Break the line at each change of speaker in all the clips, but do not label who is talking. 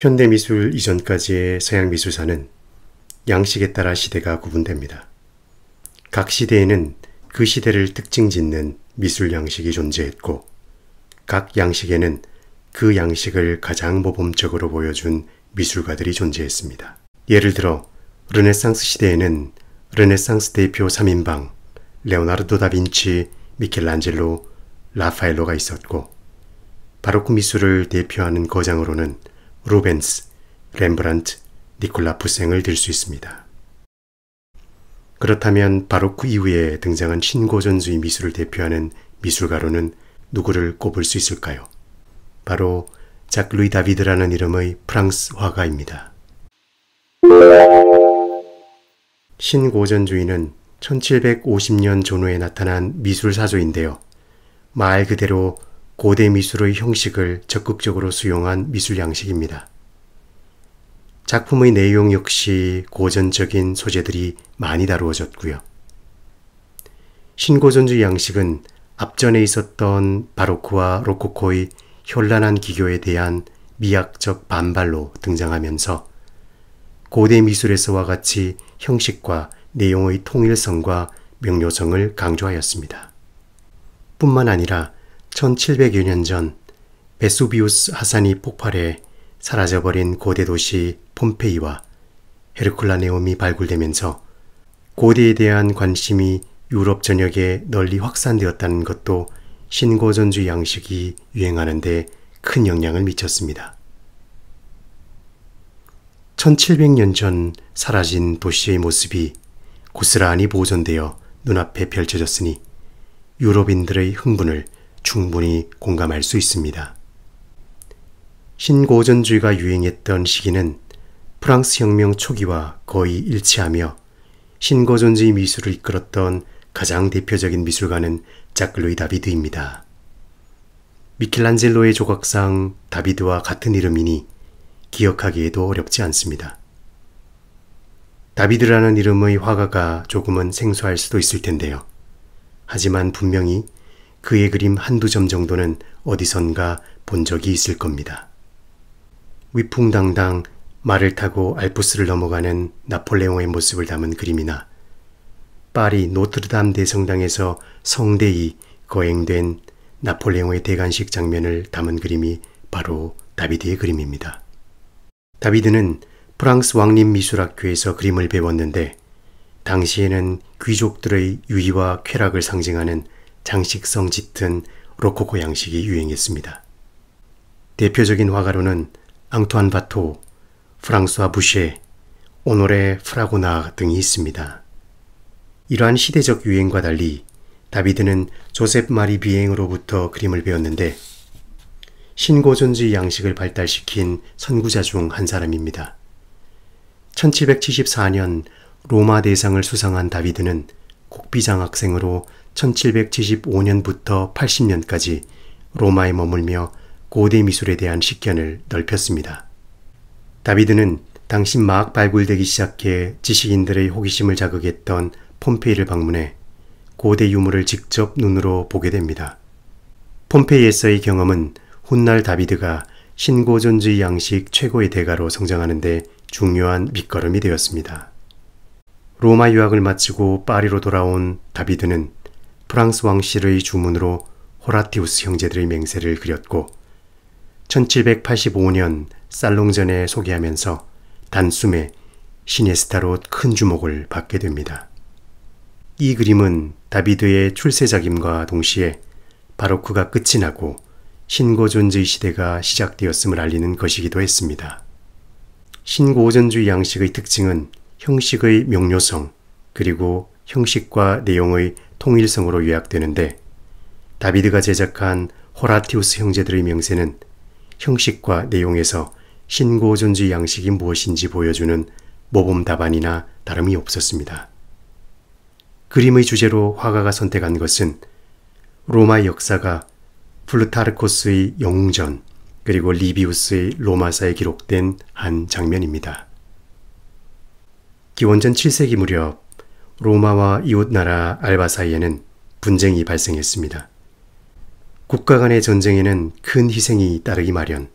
현대미술 이전까지의 서양 미술사는 양식에 따라 시대가 구분됩니다. 각 시대에는 그 시대를 특징 짓는 미술 양식이 존재했고, 각 양식에는 그 양식을 가장 모범적으로 보여준 미술가들이 존재했습니다. 예를 들어, 르네상스 시대에는 르네상스 대표 3인방, 레오나르도 다빈치, 미켈란젤로, 라파엘로가 있었고, 바로크 미술을 대표하는 거장으로는 루벤스, 렘브란트, 니콜라 부생을 들 수 있습니다. 그렇다면 바로크 이후에 등장한 신고전주의 미술을 대표하는 미술가로는 누구를 꼽을 수 있을까요? 바로 작 루이 다비드라는 이름의 프랑스 화가입니다. 신고전주의는 1750년 전후에 나타난 미술사조인데요. 말 그대로 고대 미술의 형식을 적극적으로 수용한 미술 양식입니다. 작품의 내용 역시 고전적인 소재들이 많이 다루어졌고요. 신고전주 양식은 앞전에 있었던 바로크와 로코코의 현란한 기교에 대한 미학적 반발로 등장하면서 고대 미술에서와 같이 형식과 내용의 통일성과 명료성을 강조하였습니다. 뿐만 아니라 1700여 년 전 베수비우스 하산이 폭발해 사라져버린 고대 도시 폼페이와 헤르클라네움이 발굴되면서 고대에 대한 관심이 유럽 전역에 널리 확산되었다는 것도 신고전주 양식이 유행하는데 큰 영향을 미쳤습니다. 1700년 전 사라진 도시의 모습이 고스란히 보존되어 눈앞에 펼쳐졌으니 유럽인들의 흥분을 충분히 공감할 수 있습니다. 신고전주의가 유행했던 시기는 프랑스 혁명 초기와 거의 일치하며 신고전주의 미술을 이끌었던 가장 대표적인 미술가는 자클로이 다비드입니다. 미켈란젤로의 조각상 다비드와 같은 이름이니 기억하기에도 어렵지 않습니다. 다비드라는 이름의 화가가 조금은 생소할 수도 있을 텐데요. 하지만 분명히 그의 그림 한두 점 정도는 어디선가 본 적이 있을 겁니다. 위풍당당 말을 타고 알프스를 넘어가는 나폴레옹의 모습을 담은 그림이나 파리 노트르담 대성당에서 성대히 거행된 나폴레옹의 대관식 장면을 담은 그림이 바로 다비드의 그림입니다. 다비드는 프랑스 왕립 미술학교에서 그림을 배웠는데 당시에는 귀족들의 유의와 쾌락을 상징하는 장식성 짙은 로코코 양식이 유행했습니다. 대표적인 화가로는 앙투안 바토, 프랑스와 부쉐, 오노레 프라고나 등이 있습니다. 이러한 시대적 유행과 달리 다비드는 조셉 마리 비행으로부터 그림을 배웠는데 신고전주의 양식을 발달시킨 선구자 중 한 사람입니다. 1774년 로마 대상을 수상한 다비드는 국비장 학생으로 1775년부터 80년까지 로마에 머물며 고대 미술에 대한 식견을 넓혔습니다. 다비드는 당시 막 발굴되기 시작해 지식인들의 호기심을 자극했던 폼페이를 방문해 고대 유물을 직접 눈으로 보게 됩니다. 폼페이에서의 경험은 훗날 다비드가 신고전주의 양식 최고의 대가로 성장하는데 중요한 밑거름이 되었습니다. 로마 유학을 마치고 파리로 돌아온 다비드는 프랑스 왕실의 주문으로 호라티우스 형제들의 맹세를 그렸고 1785년 살롱전에 소개하면서 단숨에 시네스타로 큰 주목을 받게 됩니다. 이 그림은 다비드의 출세작임과 동시에 바로크가 끝이 나고 신고전주의 시대가 시작되었음을 알리는 것이기도 했습니다. 신고전주의 양식의 특징은 형식의 명료성 그리고 형식과 내용의 통일성으로 요약되는데 다비드가 제작한 호라티우스 형제들의 명세는 형식과 내용에서 신고존주 양식이 무엇인지 보여주는 모범 답안이나 다름이 없었습니다. 그림의 주제로 화가가 선택한 것은 로마 역사가 플루타르코스의 영웅전 그리고 리비우스의 로마사에 기록된 한 장면입니다. 기원전 7세기 무렵 로마와 이웃나라 알바 사이에는 분쟁이 발생했습니다. 국가 간의 전쟁에는 큰 희생이 따르기 마련.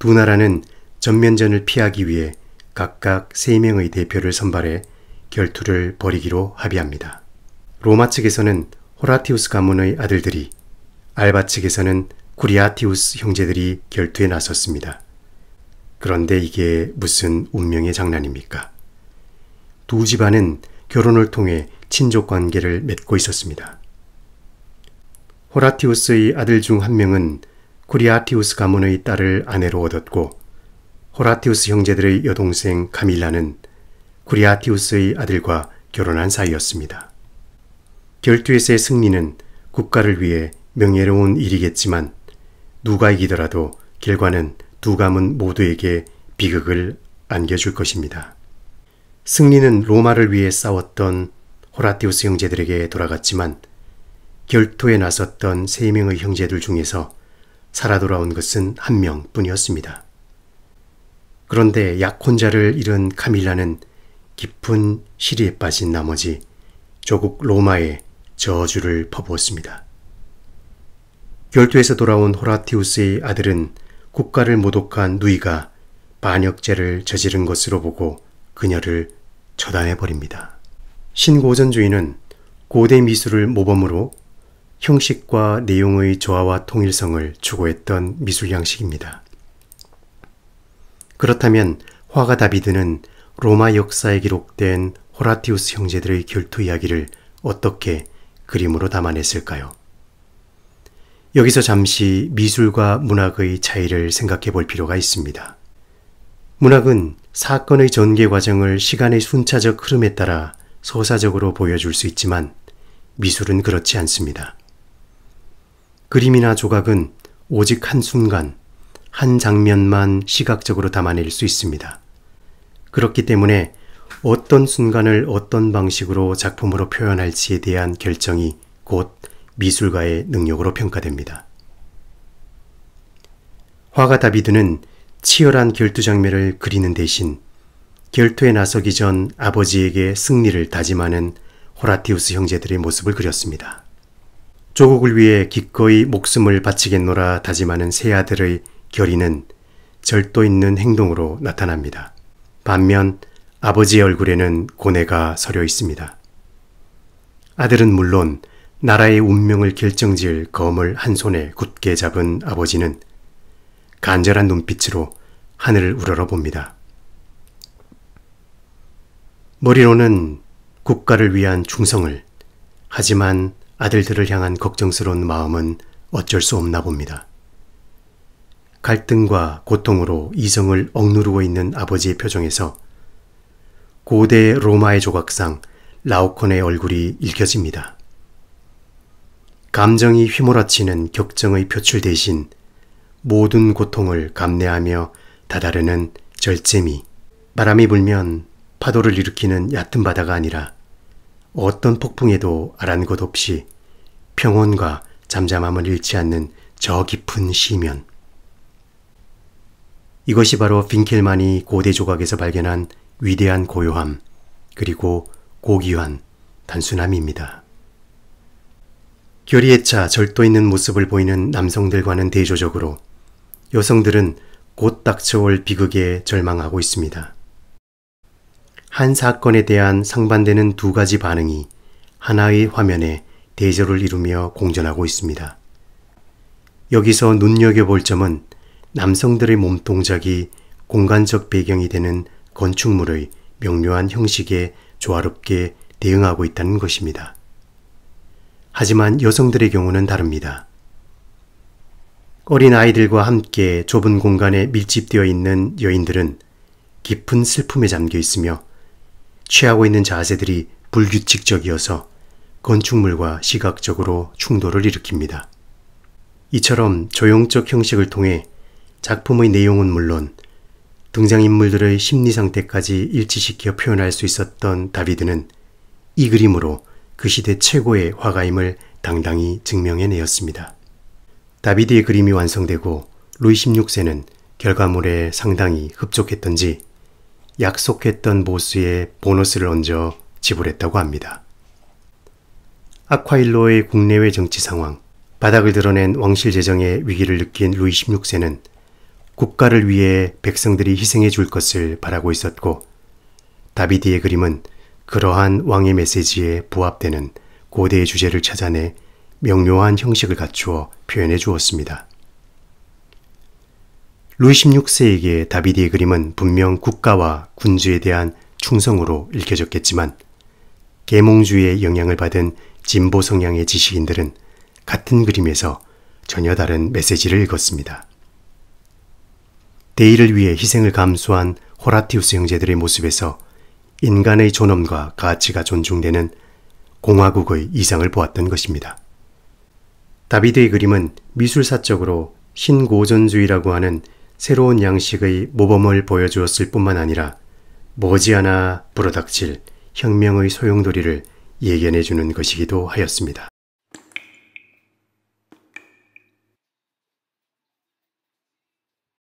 두 나라는 전면전을 피하기 위해 각각 3명의 대표를 선발해 결투를 벌이기로 합의합니다. 로마 측에서는 호라티우스 가문의 아들들이, 알바 측에서는 쿠리아티우스 형제들이 결투에 나섰습니다. 그런데 이게 무슨 운명의 장난입니까? 두 집안은 결혼을 통해 친족 관계를 맺고 있었습니다. 호라티우스의 아들 중 한 명은 쿠리아티우스 가문의 딸을 아내로 얻었고 호라티우스 형제들의 여동생 카밀라는 쿠리아티우스의 아들과 결혼한 사이였습니다. 결투에서의 승리는 국가를 위해 명예로운 일이겠지만 누가 이기더라도 결과는 두 가문 모두에게 비극을 안겨줄 것입니다. 승리는 로마를 위해 싸웠던 호라티우스 형제들에게 돌아갔지만 결투에 나섰던 세 명의 형제들 중에서 살아 돌아온 것은 한 명뿐이었습니다. 그런데 약혼자를 잃은 카밀라는 깊은 시리에 빠진 나머지 조국 로마에 저주를 퍼부었습니다. 결투에서 돌아온 호라티우스의 아들은 국가를 모독한 누이가 반역죄를 저지른 것으로 보고 그녀를 처단해버립니다. 신고전 주의는 고대 미술을 모범으로 형식과 내용의 조화와 통일성을 추구했던 미술 양식입니다. 그렇다면 화가 다비드는 로마 역사에 기록된 호라티우스 형제들의 결투 이야기를 어떻게 그림으로 담아냈을까요? 여기서 잠시 미술과 문학의 차이를 생각해 볼 필요가 있습니다. 문학은 사건의 전개 과정을 시간의 순차적 흐름에 따라 서사적으로 보여줄 수 있지만 미술은 그렇지 않습니다. 그림이나 조각은 오직 한순간, 한 장면만 시각적으로 담아낼 수 있습니다. 그렇기 때문에 어떤 순간을 어떤 방식으로 작품으로 표현할지에 대한 결정이 곧 미술가의 능력으로 평가됩니다. 화가 다비드는 치열한 결투 장면을 그리는 대신 결투에 나서기 전 아버지에게 승리를 다짐하는 호라티우스 형제들의 모습을 그렸습니다. 조국을 위해 기꺼이 목숨을 바치겠노라 다짐하는 세 아들의 결의는 절도 있는 행동으로 나타납니다. 반면 아버지의 얼굴에는 고뇌가 서려 있습니다. 아들은 물론 나라의 운명을 결정지을 검을 한 손에 굳게 잡은 아버지는 간절한 눈빛으로 하늘을 우러러봅니다. 머리로는 국가를 위한 충성을, 하지만 아들들을 향한 걱정스러운 마음은 어쩔 수 없나 봅니다. 갈등과 고통으로 이성을 억누르고 있는 아버지의 표정에서 고대 로마의 조각상 라오콘의 얼굴이 읽혀집니다. 감정이 휘몰아치는 격정의 표출 대신 모든 고통을 감내하며 다다르는 절제미. 바람이 불면 파도를 일으키는 얕은 바다가 아니라 어떤 폭풍에도 아란곳 없이 평온과 잠잠함을 잃지 않는 저 깊은 시면. 이것이 바로 빈켈만이 고대 조각에서 발견한 위대한 고요함, 그리고 고귀한 단순함입니다. 교리에차 절도 있는 모습을 보이는 남성들과는 대조적으로 여성들은 곧 닥쳐올 비극에 절망하고 있습니다. 한 사건에 대한 상반되는 두 가지 반응이 하나의 화면에 대조를 이루며 공존하고 있습니다. 여기서 눈여겨볼 점은 남성들의 몸 동작이 공간적 배경이 되는 건축물의 명료한 형식에 조화롭게 대응하고 있다는 것입니다. 하지만 여성들의 경우는 다릅니다. 어린 아이들과 함께 좁은 공간에 밀집되어 있는 여인들은 깊은 슬픔에 잠겨 있으며 취하고 있는 자세들이 불규칙적이어서 건축물과 시각적으로 충돌을 일으킵니다. 이처럼 조형적 형식을 통해 작품의 내용은 물론 등장인물들의 심리 상태까지 일치시켜 표현할 수 있었던 다비드는 이 그림으로 그 시대 최고의 화가임을 당당히 증명해내었습니다. 다비드의 그림이 완성되고 루이 16세는 결과물에 상당히 흡족했던지 약속했던 보스의 보너스를 얹어 지불했다고 합니다. 아콰일로의 국내외 정치 상황, 바닥을 드러낸 왕실 재정의 위기를 느낀 루이 16세는 국가를 위해 백성들이 희생해 줄 것을 바라고 있었고 다비디의 그림은 그러한 왕의 메시지에 부합되는 고대의 주제를 찾아내 명료한 형식을 갖추어 표현해 주었습니다. 루이 16세에게 다비디의 그림은 분명 국가와 군주에 대한 충성으로 읽혀졌겠지만 계몽주의의 영향을 받은 진보 성향의 지식인들은 같은 그림에서 전혀 다른 메시지를 읽었습니다. 대의를 위해 희생을 감수한 호라티우스 형제들의 모습에서 인간의 존엄과 가치가 존중되는 공화국의 이상을 보았던 것입니다. 다비드의 그림은 미술사적으로 신고전주의라고 하는 새로운 양식의 모범을 보여주었을 뿐만 아니라 머지않아 불어닥칠 혁명의 소용돌이를 예견해주는 것이기도 하였습니다.